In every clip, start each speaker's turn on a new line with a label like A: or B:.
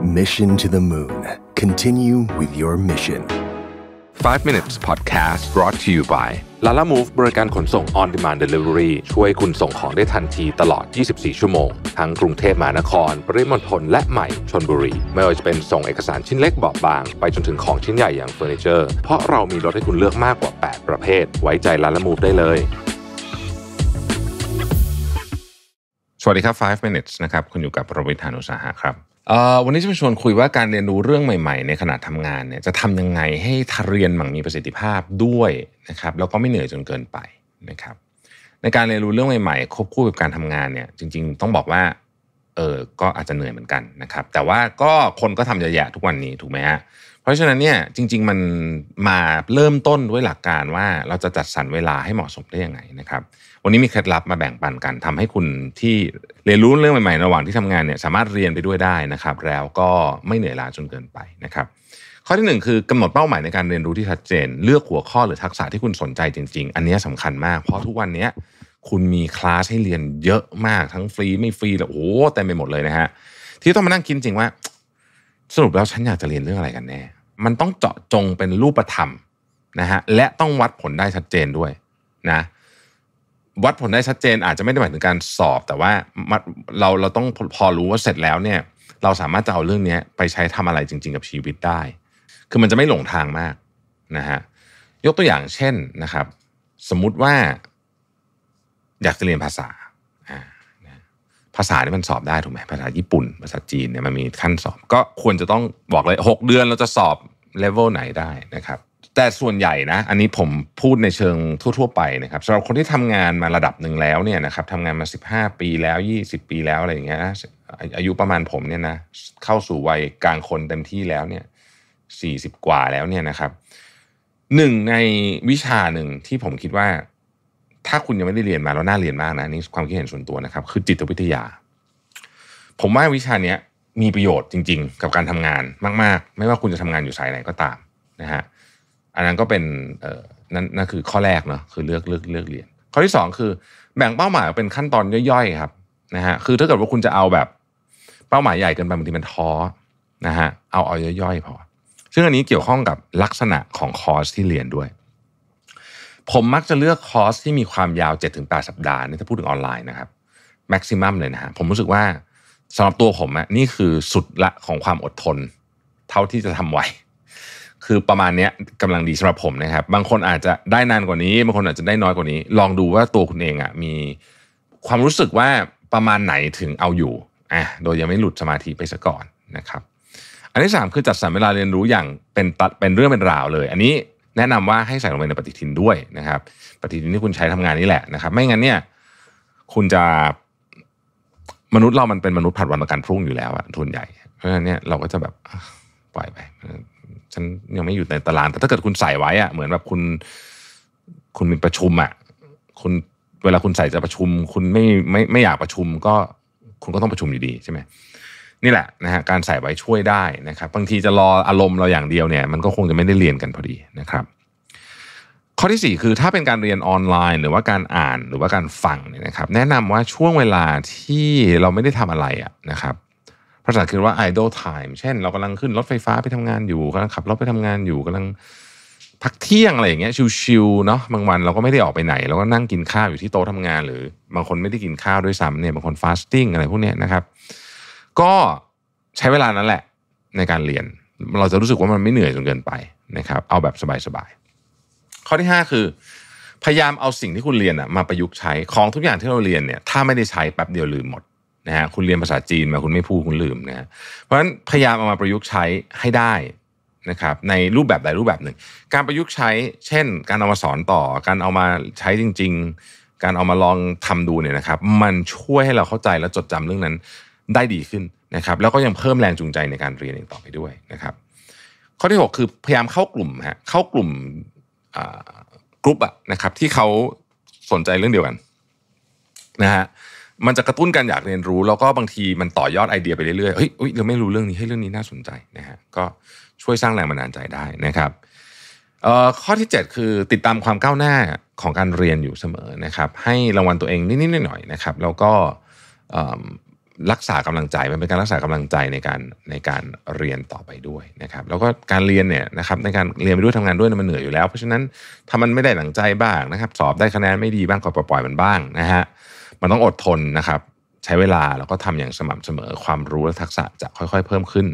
A: Mission to the Moon. Continue with your mission. 5 minutes podcast brought to you by Lala Move บริการขนส่ง on demand delivery ช่วยคุณส่งของได้ทันทีตลอด 24 ชั่วโมง ทั้งกรุงเทพมหานคร ปริมณฑลและใหม่ชนบุรี ไม่ว่าจะเป็นส่งเอกสารชิ้นเล็กบอบบางไปจนถึงของชิ้นใหญ่อย่างเฟอร์นิเจอร์ เพราะเรามีรถให้คุณเลือกมากกว่า 8 ประเภท ไว้ใจ Lala Move ได้เลยสวัสดีครับ 5 minutes นะครับ คุณอยู่กับโรบิทานุสาหะครับ วันนี้จะมาชวนคุยว่าการเรียนรู้เรื่องใหม่ ๆ ในขณะทำงานเนี่ยจะทำยังไงให้ทเรียนมั่งมีประสิทธิภาพด้วยนะครับแล้วก็ไม่เหนื่อยจนเกินไปนะครับในการเรียนรู้เรื่องใหม่ๆควบคู่กับการทำงานเนี่ยจริงๆต้องบอกว่าเออก็อาจจะเหนื่อยเหมือนกันนะครับ แต่ว่าก็คนก็ทำเยอะๆทุกวันนี้ถูกไหมฮะ เพราะฉะนั้นเนี่ยจริงๆมันมาเริ่มต้นด้วยหลักการว่าเราจะจัดสรรเวลาให้เหมาะสมได้ยังไงนะครับ วันนี้มีเคล็ดลับมาแบ่งปันกัน ทำให้คุณที่เรียนรู้เรื่องใหม่ๆ ระหว่างที่ทำงานเนี่ยสามารถเรียนไปด้วยได้นะครับแล้วก็ไม่เหนื่อยล้าจนเกินไปนะครับข้อที่1คือกำหนดเป้าหมายในการเรียนรู้ที่ชัดเจนเลือกหัวข้อหรือทักษะที่คุณสนใจจริง ๆ อันนี้สำคัญมากเพราะทุกวันนี้คุณมีคลาสให้เรียนเยอะมาก ทั้งฟรีไม่ฟรีแล้วโอ้เต็ไมไปหมดเลยนะฮะที่ต้องมานั่งคิดจริงว่าสรุปแล้วฉันอยากจะเรียนเรื่องอะไรกันแน่มันต้องเจาะจงเป็นรูปธรรมนะฮะและต้องวัดผลได้ชัดเจนด้วยนะวัดผลได้ชัดเจนอาจจะไม่ได้หมายถึงการสอบ แต่ว่าเราเราต้องพอรู้ว่าเสร็จแล้วเนี่ยเราสามารถจะเอาเรื่องนี้ไปใช้ทำอะไรจริงๆกับชีวิตได้ คือมันจะไม่หลงทางมากนะฮะยกตัวอย่างเช่นนะครับ สมมุติว่าอยากจะเรียนภาษา ภาษานี่มันสอบได้ถูกไหมภาษาญี่ปุ่น ภาษาจีนเนี่ยมันมีขั้นสอบ ก็ควรจะต้องบอกเลย 6 เดือนเราจะสอบเลเวลไหนได้นะครับ แต่ส่วนใหญ่นะ อันนี้ผมพูดในเชิงทั่ว ๆ ไปนะครับสำหรับคนที่ทำงานมาระดับหนึ่งแล้วเนี่ยนะครับทำงานมา 15 ปีแล้ว 20 ปีแล้วอะไรอย่างเงี้ยอายุประมาณผมเนี่ยนะเข้าสู่วัยกลางคนเต็มที่แล้วเนี่ย40 กว่าแล้วเนี่ยนะครับหนึ่งในวิชาหนึ่งที่ผมคิดว่าถ้าคุณยังไม่ได้เรียนมาแล้วน่าเรียนมากนะนี่ความคิดเห็นส่วนตัวนะครับคือจิตวิทยา ผมว่าวิชาเนี้ยมีประโยชน์จริงๆกับการทำงานมากๆ ไม่ว่าคุณจะทำงานอยู่สายไหนก็ตามนะฮะอันนั้นก็เป็นเอ่อนั่นนั่นคือข้อแรกเนาะคือเลือกเลือกเลือกเรียน ข้อที่ 2 คือแบ่งเป้าหมายเป็นขั้นตอนย่อยๆ ครับนะฮะคือถ้าเกิดว่าคุณจะเอาแบบเป้าหมายใหญ่เกินไปบางทีมันท้อนะฮะเอาเอาย่อยๆพอซึ่งอันนี้เกี่ยวข้องกับลักษณะของคอร์สที่เรียนด้วยผมมักจะเลือกคอร์สที่มีความยาว7-8สัปดาห์นี่ถ้าพูดถึงออนไลน์นะครับแม็กซิมัมเลยนะฮะผมรู้สึกว่าสำหรับตัวผมอะนี่คือสุดละของความอดทน เท่าที่จะทำไว้คือประมาณนี้กำลังดีสำหรับผมนะครับ บางคนอาจจะได้นานกว่านี้ บางคนอาจจะได้น้อยกว่านี้ ลองดูว่าตัวคุณเองอะมี ความรู้สึกว่าประมาณไหนถึงเอาอยู่อ่ะโดยยังไม่หลุดสมาธิไปซะก่อนนะครับ อันที่3คือจัดสรรเวลาเรียนรู้อย่างเป็นตัดเป็นเรื่องเป็นราวเลยอันนี้แนะนำว่าให้ใส่ลงไปในปฏิทินด้วยนะครับ ปฏิทินที่คุณใช้ทำงานนี่แหละนะครับ ไม่งั้นเนี่ยคุณจะ มนุษย์เรามันเป็นมนุษย์ผัดวันประกันพรุ่งอยู่แล้วอะทุนใหญ่ เพราะฉะนั้นเนี่ยเราก็จะแบบปล่อยไป ฉันยังไม่อยู่ในตาราง แต่ถ้าเกิดคุณใส่ไว้อะเหมือนแบบคุณ คุณมีประชุมอะคุณเวลาคุณใส่จะประชุม คุณไม่ไม่ไม่อยากประชุมก็คุณก็ต้องประชุมอยู่ดีใช่ไหมนี่แหละ นะฮะ การใส่ไว้ช่วยได้นะครับ บางทีจะรออารมณ์เราอย่างเดียวเนี่ยมันก็คงจะไม่ได้เรียนกันพอดีนะครับ ข้อที่ 4 คือถ้าเป็นการเรียนออนไลน์ หรือว่าการอ่านหรือว่าการฟังเนี่ยนะครับแนะนำว่าช่วงเวลาที่เราไม่ได้ทำอะไรอะนะครับภาษาคือว่า idle time เช่น เรากำลังขึ้นรถไฟฟ้าไปทำงานอยู่กำลังขับรถไปทำงานอยู่กำลังพักเที่ยงอะไรอย่างเงี้ยชิวๆเนาะบางวันเราก็ไม่ได้ออกไปไหนเราก็นั่งกินข้าวอยู่ที่โต๊ะทำงาน หรือบางคนไม่ได้กินข้าวด้วยซ้ำเนี่ยบางคนฟาสติ้งอะไรพวกเนี้ยนะครับก็ใช้เวลานั้นแหละในการเรียน เราจะรู้สึกว่ามันไม่เหนื่อยจนเกินไปนะครับ เอาแบบสบายๆข้อที่ 5 คือพยายามเอาสิ่งที่คุณเรียนมาประยุกต์ใช้ของทุกอย่างที่เราเรียนเนี่ยถ้าไม่ได้ใช้แป๊บเดียวลืมหมดนะฮะคุณเรียนภาษาจีนมาคุณไม่พูดคุณลืมนะฮะเพราะฉะนั้นพยายามเอามาประยุกต์ใช้ให้ได้นะครับ ในรูปแบบใดรูปแบบหนึ่ง การประยุกต์ใช้ เช่น การเอามาสอนต่อ การเอามาใช้จริง ๆ การเอามาลองทำดูเนี่ยนะครับ มันช่วยให้เราเข้าใจและจดจำเรื่องนั้นได้ดีขึ้นนะครับแล้วก็ยังเพิ่มแรงจูงใจในการเรียนอีกต่อไปด้วยนะครับ ข้อที่6คือพยายามเข้ากลุ่มฮะเข้ากลุ่มกลุ่มอะนะครับที่เขาสนใจเรื่องเดียวกันนะฮะมันจะกระตุ้นการอยากเรียนรู้แล้วก็บางทีมันต่อยอดไอเดียไปเรื่อยๆเฮ้ยเราไม่รู้เรื่องนี้ให้เรื่องนี้น่าสนใจนะฮะก็ช่วยสร้างแรงบันดาลใจได้นะครับข้อที่ 7 คือติดตามความก้าวหน้าของการเรียนอยู่เสมอนะครับ ให้รางวัลตัวเองนิดๆหน่อยๆนะครับแล้วก็รักษากำลังใจ มันเป็นการรักษากำลังใจในการในการเรียนต่อไปด้วยนะครับ แล้วก็การเรียนเนี่ยนะครับ ในการเรียนไปด้วยทำงานด้วยมันเหนื่อยอยู่แล้ว เพราะฉะนั้นถ้ามันไม่ได้หลังใจบ้างนะครับ สอบได้คะแนนไม่ดีบ้างก็ปล่อยมันบ้างนะฮะมันต้องอดทนนะครับ ใช้เวลา แล้วก็ทำอย่างสม่ำเสมอความรู้และทักษะจะค่อย ๆ เพิ่มขึ้น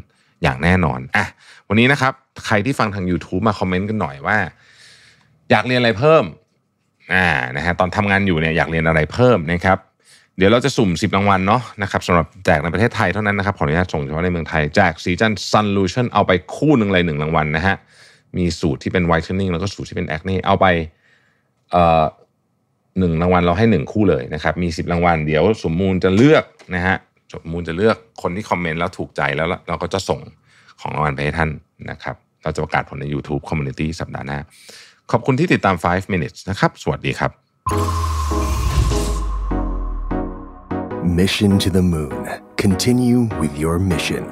A: อย่างแน่นอนอ่ะวันนี้นะครับ ใครที่ฟังทาง YouTube มาคอมเมนต์กันหน่อยว่า อยากเรียนอะไรเพิ่มอ่านะฮะตอนทำงานอยู่เนี่ยอยากเรียนอะไรเพิ่มนะครับเดี๋ยวเราจะสุ่ม10 รางวัลเนาะนะครับสำหรับแจกในประเทศไทยเท่านั้นนะครับขออนุญาตส่งเฉพาะในเมืองไทยแจกสีจันซันลูชั่นเอาไปคู่หนึ่งเลยหนึ่งรางวัลนนะฮะมีสูตรที่เป็นไวท์เทนนิ่งแล้วก็สูตรที่เป็นแอคเน่เอาไปเอ่อหนึ่งรางวัลเราให้หนึ่งคู่เลยนะครับมี 10 รางวัลเดี๋ยวสมมูลจะเลือกนะฮะสมมูลจะเลือกคนที่คอมเมนต์แล้วถูกใจแล้วเราก็จะส่งของรางวัลไปให้ท่านนะครับเราจะประกาศผลใน YouTube Community สัปดาห์หน้าขอบคุณที่ติดตาม 5 minutes นะครับสวัสดีครับ Mission to the Moon. Continue with your mission.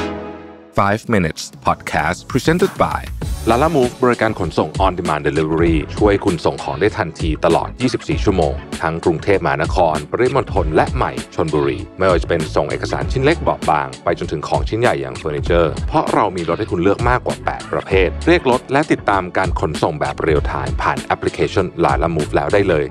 A: 5 minutes podcast presented by Lala Move บริการขนส่ง on demand delivery ช่วยคุณส่งของได้ทันทีตลอด24 ชั่วโมงทั้งกรุงเทพมหานคร ปริมณฑลและใหม่ชนบุรีไม่ว่าจะเป็นส่งเอกสารชิ้นเล็กเบาบางไปจนถึงของชิ้นใหญ่อย่างเฟอร์นิเจอร์เพราะเรามีรถให้คุณเลือกมากกว่า 8 ประเภท เรียกรถและติดตามการขนส่งแบบเรียลไทม์ผ่านแอปพลิเคชัน Lala Move แล้วได้เลย